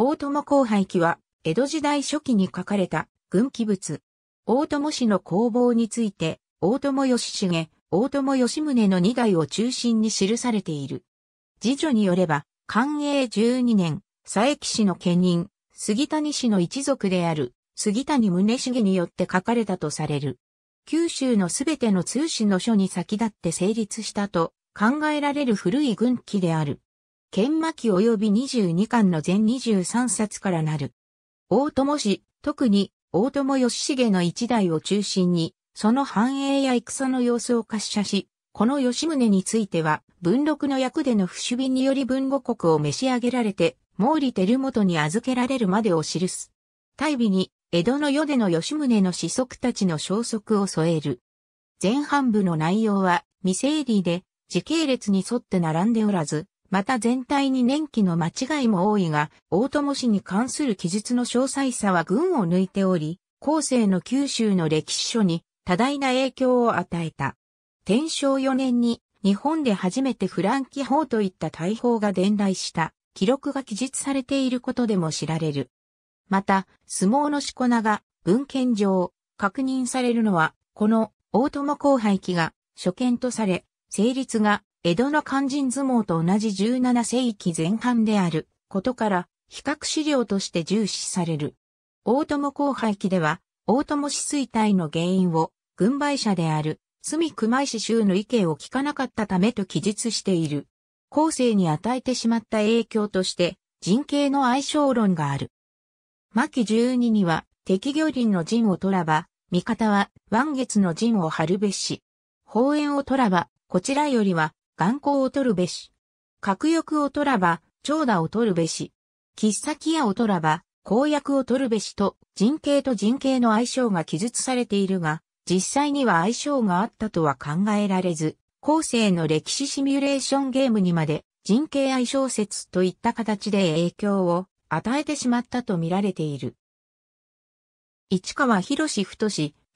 大友後輩記は、江戸時代初期に書かれた軍記物。大友氏の工房について、大友義重、大友義宗の二代を中心に記されている。次女によれば、寛永12年、佐伯氏の家人、杉谷氏の一族である、杉谷宗茂によって書かれたとされる。九州のすべての通信の書に先立って成立したと考えられる古い軍記である。剣巻及び22巻の全23冊からなる。大友氏、特に大友義重の一代を中心に、その繁栄や戦の様子を滑車し、この吉宗については、文禄の役での不守備により文語国を召し上げられて、毛利輝元に預けられるまでを記す。大尾に、江戸の世での吉宗の子息たちの消息を添える。前半部の内容は未整理で時系列に沿って並んでおらず、また全体に年期の間違いも多いが、大友氏に関する記述の詳細さは群を抜いており、後世の九州の歴史書に多大な影響を与えた。天正4年に日本で初めてフランキ法といった大法が伝来した記録が記述されていることでも知られる。また、相撲のしこ名が文献上確認されるのは、この大友後輩記が初見とされ、成立が江戸の肝心相撲と同じ17世紀前半であることから、比較資料として重視される。大友後輩期では、大友死衰退の原因を、軍配者である、隅熊石州の意見を聞かなかったためと記述している。後世に与えてしまった影響として、人形の相性論がある。巻12には、敵魚林の陣を取らば、味方は、満月の陣を張るべし。方園を取らば、こちらよりは、眼光を取るべし。格欲を取らば、長打を取るべし。喫先屋を取らば、公約を取るべしと、人形と人形の相性が記述されているが、実際には相性があったとは考えられず、後世の歴史シミュレーションゲームにまで人形愛小説といった形で影響を与えてしまったと見られている。市川博士太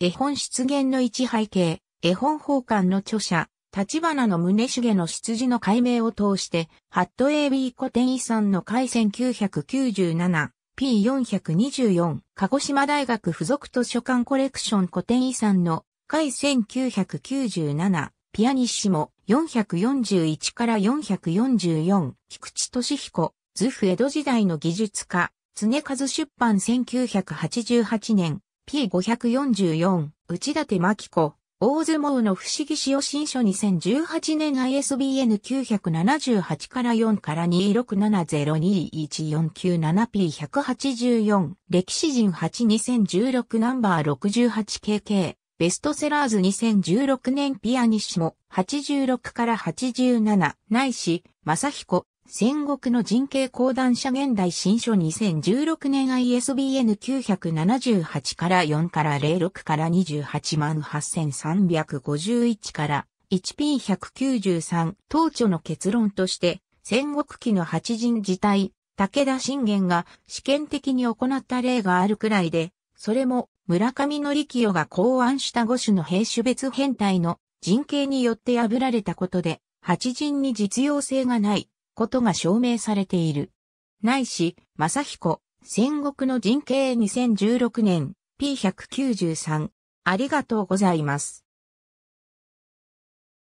絵本出現の一背景、絵本奉還の著者、立花の宗重の出自の解明を通して、ハット AB 古典遺産の回 1997P424 鹿児島大学附属図書館コレクション古典遺産の回1997ピアニッシモ441から444菊池俊彦図譜江戸時代の技術家常和出版1988年 P544 内立真紀子大相撲の不思議使用新書2018年 ISBN 978から4から 267021497P184 歴史人82016ナンバー 68KK ベストセラーズ2016年ピアニッシモ86から87ないし正彦戦国の人形講談社現代新書2016年 ISBN 978から4から06から28万8351から 1P193 当著の結論として戦国期の八人自体武田信玄が試験的に行った例があるくらいでそれも村上則清が考案した五種の兵種別変態の人形によって破られたことで八人に実用性がないことが証明されている。ないし、正彦、戦国の人形2016年 P193。ありがとうございます。